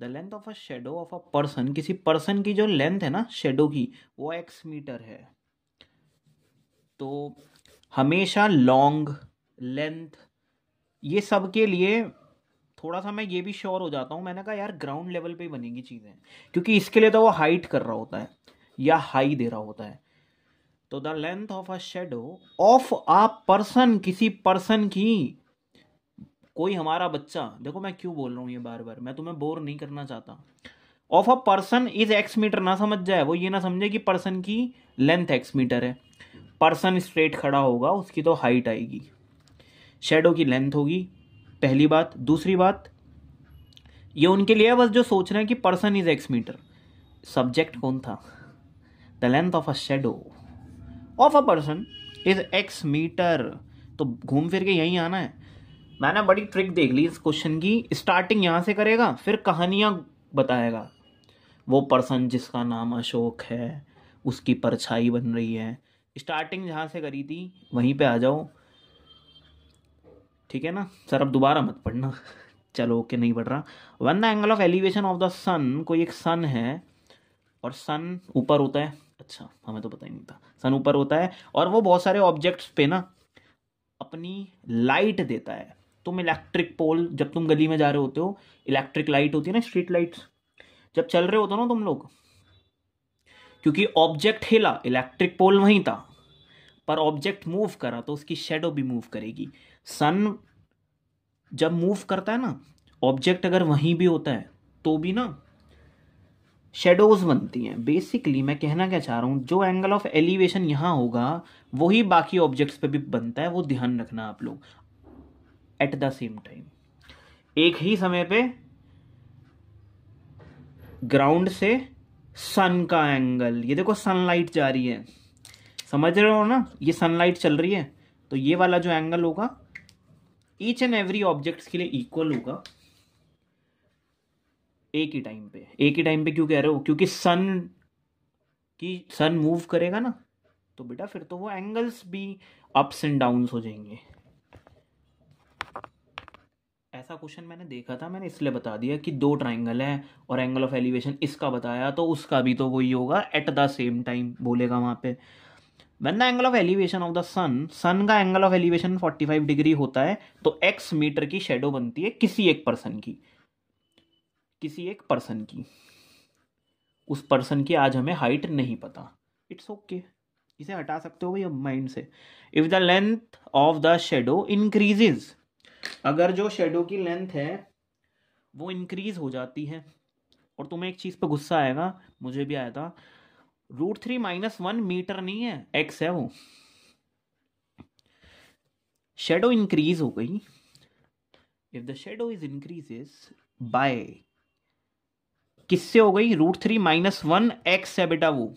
The length of a shadow of a person किसी person की जो लेंथ है ना शेडो की वो एक्स मीटर है तो हमेशा लॉन्ग लेंथ ये सब के लिए थोड़ा सा मैं ये भी श्योर हो जाता हूँ मैंने कहा यार ग्राउंड लेवल पे ही बनेंगी चीज़ें क्योंकि इसके लिए तो वो हाइट कर रहा होता है या हाई दे रहा होता है तो the length of a shadow of a person किसी पर्सन की कोई हमारा बच्चा देखो मैं क्यों बोल रहा हूँ ये बार बार मैं तुम्हें बोर नहीं करना चाहता of a person is X meter ना समझ जाए वो ये ना समझे कि पर्सन की लेंथ एक्स मीटर है पर्सन स्ट्रेट खड़ा होगा उसकी तो हाइट आएगी शेडो की लेंथ होगी पहली बात दूसरी बात ये उनके लिए बस जो सोच रहे हैं कि person is X meter subject कौन था the length of a shadow of a person is X meter तो घूम फिर के यहीं आना है मैंने बड़ी ट्रिक देख ली इस क्वेश्चन की स्टार्टिंग यहाँ से करेगा फिर कहानियाँ बताएगा वो पर्सन जिसका नाम अशोक है उसकी परछाई बन रही है स्टार्टिंग जहाँ से करी थी वहीं पे आ जाओ ठीक है ना सर अब दोबारा मत पढ़ना चलो ओके नहीं पढ़ रहा one the angle of elevation of the sun कोई एक सन है और सन ऊपर होता है अच्छा हमें तो पता ही नहीं था सन ऊपर होता है और वो बहुत सारे ऑब्जेक्ट्स पे ना अपनी लाइट देता है तुम इलेक्ट्रिक पोल जब तुम गली में जा रहे होते हो इलेक्ट्रिक लाइट होती है ना स्ट्रीट लाइट्स जब चल रहे होते हो ना तुम लोग क्योंकि ऑब्जेक्ट हिला इलेक्ट्रिक पोल वहीं था पर ऑब्जेक्ट मूव करा तो उसकी शेडो भी मूव करेगी सन जब मूव करता है ना ऑब्जेक्ट अगर वहीं भी होता है तो भी ना शेडोज बनती हैं बेसिकली मैं कहना क्या चाह रहा हूँ जो एंगल ऑफ एलिवेशन यहाँ होगा वही बाकी ऑब्जेक्ट्स पे भी बनता है वो ध्यान रखना आप लोग एट द सेम टाइम एक ही समय पे ग्राउंड से सन का एंगल ये देखो सनलाइट जा रही है समझ रहे हो ना ये सनलाइट चल रही है तो ये वाला जो एंगल होगा ईच एंड एवरी ऑब्जेक्ट्स के लिए इक्वल होगा एक ही टाइम पे एक ही टाइम पे क्यों कह रहे हो क्योंकि सन की सन मूव करेगा ना तो बेटा फिर तो वो एंगल्स भी अप्स एंड डाउन्स हो जाएंगे ऐसा क्वेश्चन मैंने देखा था मैंने इसलिए बता दिया कि दो ट्राइंगल हैं और एंगल ऑफ एलिवेशन इसका बताया तो उसका भी तो वही होगा एट द सेम टाइम बोलेगा वहाँ पे one the angle of elevation of the sun sun का एंगल ऑफ एलिवेशन 45 डिग्री होता है तो एक्स मीटर की शेडो बनती है किसी एक पर्सन की किसी एक पर्सन की उस पर्सन की आज हमें हाइट नहीं पता इट्स ओके okay. इसे हटा सकते हो भाई माइंड से if the length of the shadow increases अगर जो शेडो की लेंथ है वो इंक्रीज़ हो जाती है और तुम्हें एक चीज़ पे गुस्सा आएगा मुझे भी आया था root three minus one meter नहीं है एक्स है वो शेडो इंक्रीज हो गई if the shadow is increases by किससे हो गई root three minus one X है बेटा वो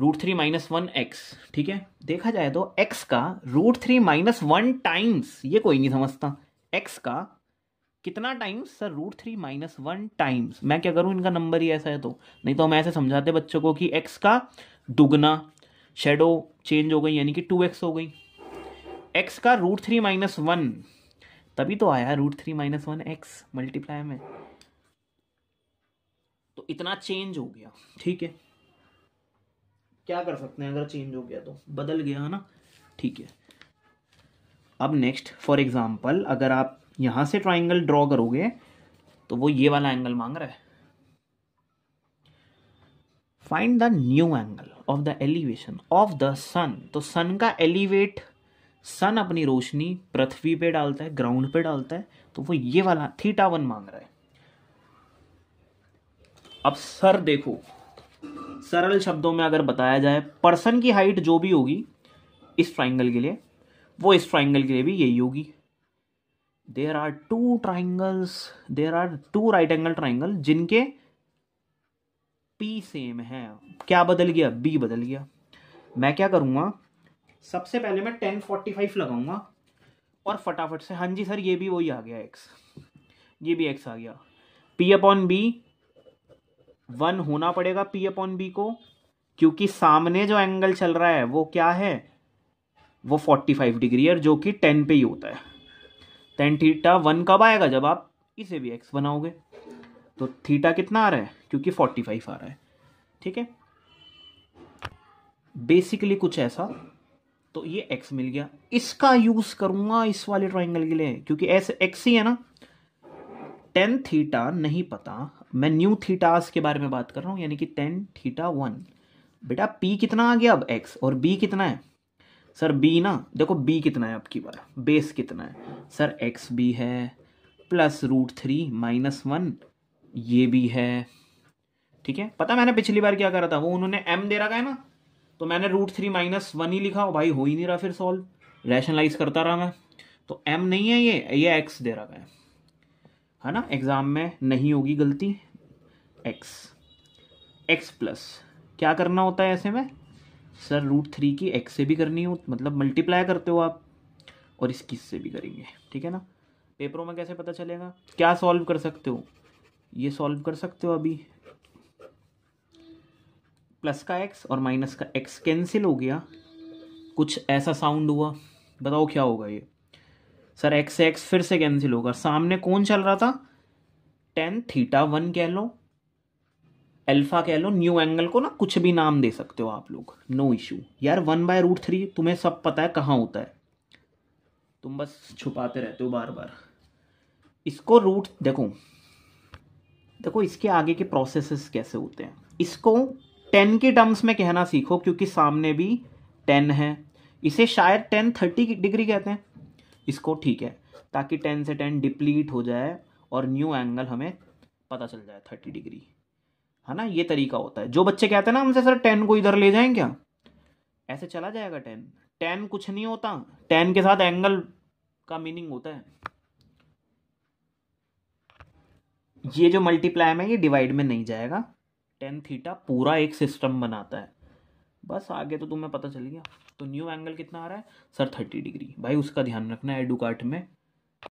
root three minus one X ठीक है देखा जाए तो एक्स का root three minus one times ये कोई नहीं समझता एक्स का कितना times sir root three minus one times मैं क्या करूं इनका नंबर ही ऐसा है तो नहीं तो हम ऐसे समझाते बच्चों को कि एक्स का दुगना शेडो चेंज हो गई यानी कि टू एक्स हो गई एक्स का रूट थ्री माइनस वन तभी तो आया root three minus one X multiply में तो इतना चेंज हो गया ठीक है क्या कर सकते हैं अगर चेंज हो गया तो बदल गया है ना ठीक है अब नेक्स्ट फॉर एग्ज़ाम्पल अगर आप यहाँ से ट्राइंगल ड्रॉ करोगे तो वो ये वाला एंगल मांग रहा है find the new angle of the elevation of the sun तो सन का एलिवेट सन अपनी रोशनी पृथ्वी पे डालता है ग्राउंड पे डालता है तो वो ये वाला थीटा वन मांग रहा है अब सर देखो सरल शब्दों में अगर बताया जाए पर्सन की हाइट जो भी होगी इस ट्राइंगल के लिए वो इस ट्राइंगल के लिए भी यही होगी there are two triangles there are two right angle triangle जिनके पी सेम है क्या बदल गया बी बदल गया मैं क्या करूँगा सबसे पहले मैं टेन फोर्टी फाइव लगाऊंगा और फटाफट से हाँ जी सर ये भी वही आ गया एक्स ये भी एक्स आ गया पी अपॉन बी वन होना पड़ेगा पी अपॉन बी को क्योंकि सामने जो एंगल चल रहा है वो क्या है वो फोर्टी फाइव डिग्री है जो कि टेन पे ही होता है टेन थीटा वन कब आएगा जब आप इसे भी एक्स बनाओगे तो थीटा कितना आ रहा है क्योंकि फोर्टी फाइव आ रहा है ठीक है बेसिकली कुछ ऐसा तो ये एक्स मिल गया इसका यूज करूंगा इस वाले ट्राइंगल के लिए क्योंकि ऐसे एक्स ही है ना टेन थीटा नहीं पता मैं न्यू थीटास के बारे में बात कर रहा हूँ यानी कि टेन थीटा वन बेटा पी कितना आ गया अब एक्स और बी कितना है सर बी ना देखो बी कितना है आपकी बार बेस कितना है सर एक्स बी है plus root three minus one ये भी है ठीक है पता मैंने पिछली बार क्या करा था वो उन्होंने एम दे रखा है ना तो मैंने रूट थ्री माइनस वन ही लिखा भाई हो ही नहीं रहा फिर सॉल्व रैशनलाइज करता रहा मैं तो एम नहीं है ये ये एक्स दे रखा है है ना एग्ज़ाम में नहीं होगी गलती एक्स एक्स प्लस क्या करना होता है ऐसे में सर रूट थ्री की एक्स से भी करनी हो मतलब मल्टीप्लाई करते हो आप और इसकी से भी करेंगे ठीक है ना पेपरों में कैसे पता चलेगा क्या सॉल्व कर सकते हो ये सॉल्व कर सकते हो अभी प्लस का एक्स और माइनस का एक्स कैंसिल हो गया कुछ ऐसा साउंड हुआ बताओ क्या होगा ये सर एक्स एक्स फिर से कैंसिल होगा सामने कौन चल रहा था टेन थीटा वन कह लो एल्फा कह लो न्यू एंगल को ना कुछ भी नाम दे सकते हो आप लोग नो इशू यार वन बाय रूट थ्री तुम्हें सब पता है कहाँ होता है तुम बस छुपाते रहते हो बार बार इसको रूट देखो देखो इसके आगे के प्रोसेसेस कैसे होते हैं इसको टेन के टर्म्स में कहना सीखो क्योंकि सामने भी टेन है इसे शायद टेन थर्टी डिग्री कहते हैं इसको ठीक है ताकि टेन से टेन डिप्लीट हो जाए और न्यू एंगल हमें पता चल जाए थर्टी डिग्री है ना ये तरीका होता है जो बच्चे कहते हैं ना हमसे सर टेन को इधर ले जाएं क्या ऐसे चला जाएगा टेन टेन कुछ नहीं होता टेन के साथ एंगल का मीनिंग होता है ये जो मल्टीप्लाई में ये डिवाइड में नहीं जाएगा टेन थीटा पूरा एक सिस्टम बनाता है बस आगे तो तुम्हें पता चल गया तो न्यू एंगल कितना आ रहा है सर थर्टी डिग्री भाई उसका ध्यान रखना है एडुकार्ट में